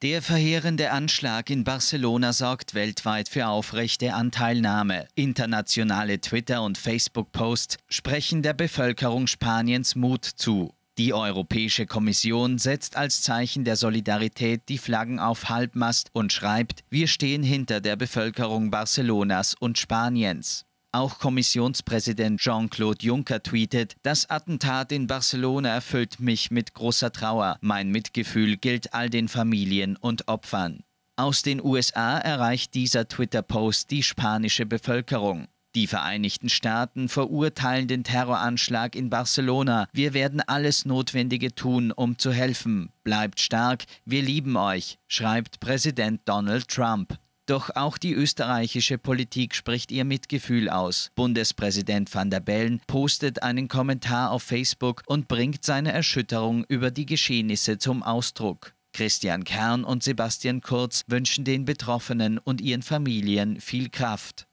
Der verheerende Anschlag in Barcelona sorgt weltweit für aufrechte Anteilnahme. Internationale Twitter- und Facebook-Posts sprechen der Bevölkerung Spaniens Mut zu. Die Europäische Kommission setzt als Zeichen der Solidarität die Flaggen auf Halbmast und schreibt, wir stehen hinter der Bevölkerung Barcelonas und Spaniens. Auch Kommissionspräsident Jean-Claude Juncker tweetet, das Attentat in Barcelona erfüllt mich mit großer Trauer. Mein Mitgefühl gilt all den Familien und Opfern. Aus den USA erreicht dieser Twitter-Post die spanische Bevölkerung. Die Vereinigten Staaten verurteilen den Terroranschlag in Barcelona. Wir werden alles Notwendige tun, um zu helfen. Bleibt stark, wir lieben euch, schreibt Präsident Donald Trump. Doch auch die österreichische Politik spricht ihr Mitgefühl aus. Bundespräsident van der Bellen postet einen Kommentar auf Facebook und bringt seine Erschütterung über die Geschehnisse zum Ausdruck. Christian Kern und Sebastian Kurz wünschen den Betroffenen und ihren Familien viel Kraft.